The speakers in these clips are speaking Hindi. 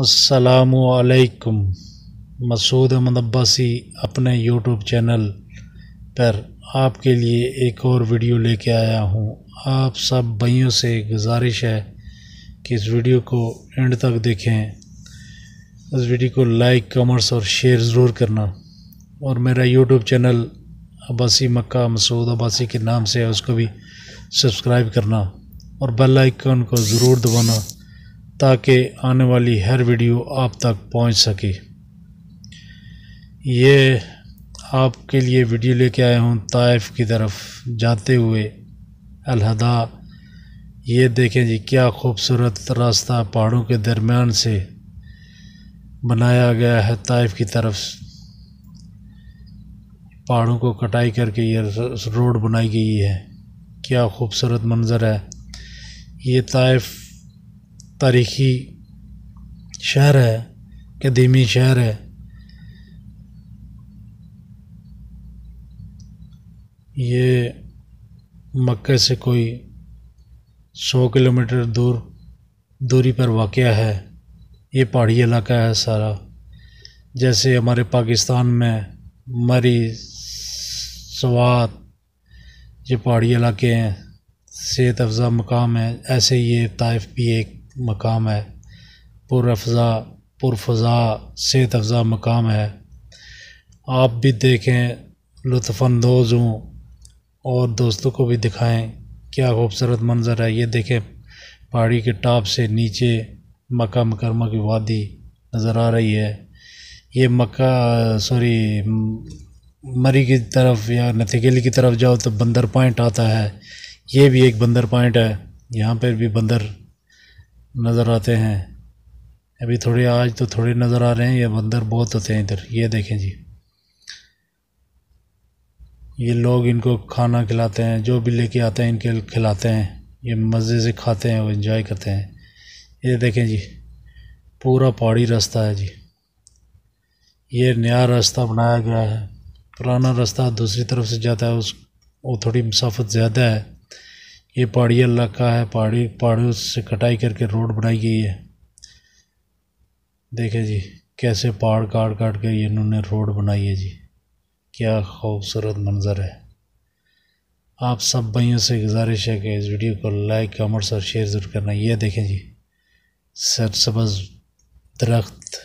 असलकुम मसूद अहमद अब्बासी अपने यूट्यूब चैनल पर आपके लिए एक और वीडियो लेके आया हूँ आप सब भाइयों से गुजारिश है कि इस वीडियो को एंड तक देखें इस वीडियो को लाइक कमेंट्स और शेयर ज़रूर करना और मेरा यूट्यूब चैनल अब्बासी मक्का मसूद अब्बासी के नाम से है उसको भी सब्सक्राइब करना और बेल आइकन को ज़रूर दबाना ताकि आने वाली हर वीडियो आप तक पहुंच सके ये आपके लिए वीडियो लेके आया हूँ ताइफ की तरफ जाते हुए अलहदा ये देखें जी क्या खूबसूरत रास्ता पहाड़ों के दरमियान से बनाया गया है ताइफ की तरफ पहाड़ों को कटाई करके ये रोड बनाई गई है क्या खूबसूरत मंज़र है ये ताइफ तारीखी शहर है कदीमी शहर है ये मक्के से कोई सौ किलोमीटर दूर दूरी पर वाक़ है ये पहाड़ी इलाका है सारा जैसे हमारे पाकिस्तान में मरी सवात ये पहाड़ी इलाके हैं सेहत अफजा मकाम है ऐसे ये ताइफ भी एक मकाम है पुरअफ़ज़ा पुरफ़ा सेहत अफ़ज़ा मकाम है आप भी देखें लुफानंदोज़ हूँ और दोस्तों को भी दिखाएं क्या खूबसूरत मंज़र है ये देखें पहाड़ी के टाप से नीचे मक्का मकरमा की वादी नज़र आ रही है ये मक्का सॉरी मरी की तरफ या नथिकली की तरफ जाओ तो बंदर पॉइंट आता है ये भी एक बंदर पॉइंट है यहाँ पर भी बंदर नज़र आते हैं अभी थोड़े आज तो थोड़े नज़र आ रहे हैं ये बंदर बहुत होते हैं इधर ये देखें जी ये लोग इनको खाना खिलाते हैं जो भी लेके आते हैं इनके खिलाते हैं ये मज़े से खाते हैं और इन्जॉय करते हैं ये देखें जी पूरा पहाड़ी रास्ता है जी ये नया रास्ता बनाया गया है पुराना रास्ता दूसरी तरफ से जाता है उस वो थोड़ी मुसाफत ज़्यादा है ये पहाड़ी इलाका है पहाड़ी पहाड़ों से कटाई करके रोड बनाई गई है देखें जी कैसे पहाड़ काट काट कर इन्होंने रोड बनाई है जी क्या खूबसूरत मंज़र है आप सब भाइयों से गुजारिश है कि इस वीडियो को लाइक कमेंट्स और शेयर ज़रूर करना ये देखें जी सरसब्ज़ दरख्त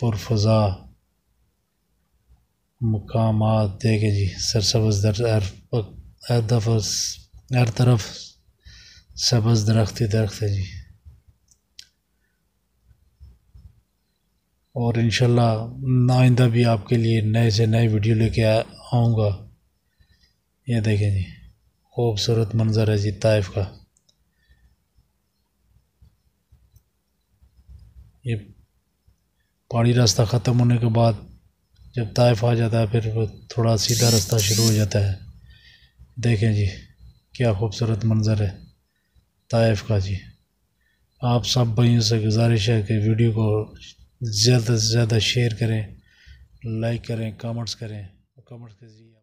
पुरफजा मकाम देखें जी सरसब्ज़ दर हर दफ़ा हर तरफ सबज़ दरख्त ही दरख्त है जी और इन आइंदा भी आपके लिए नए से नए वीडियो लेके आऊँगा ये देखें जी खूबसूरत मंज़र है जी ताइफ का ये पहाड़ी रास्ता ख़त्म होने के बाद जब ताइफ आ जाता है फिर थोड़ा सीधा रास्ता शुरू हो जाता है देखें जी क्या खूबसूरत मंज़र है ताइफ का जी आप सब भाइयों से गुजारिश है कि वीडियो को ज़्यादा से ज़्यादा शेयर करें लाइक करें कमेंट्स करें कमेंट्स के जरिए